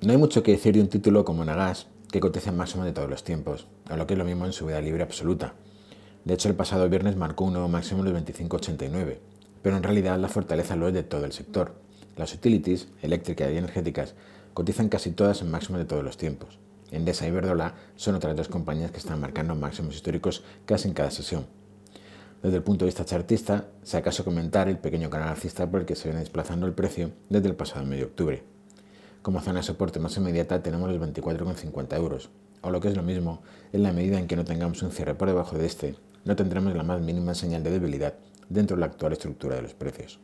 No hay mucho que decir de un título como Nagas, que cotiza en máximo de todos los tiempos, a lo que es lo mismo en su vida libre absoluta. De hecho, el pasado viernes marcó un nuevo máximo de 25,89, pero en realidad la fortaleza lo es de todo el sector. Las utilities, eléctricas y energéticas, cotizan casi todas en máximo de todos los tiempos. Endesa y Verdola son otras dos compañías que están marcando máximos históricos casi en cada sesión. Desde el punto de vista chartista, se acaso comentar el pequeño canal alcista por el que se viene desplazando el precio desde el pasado medio octubre. Como zona de soporte más inmediata tenemos los 24,50 euros, o lo que es lo mismo, en la medida en que no tengamos un cierre por debajo de este, no tendremos la más mínima señal de debilidad dentro de la actual estructura de los precios.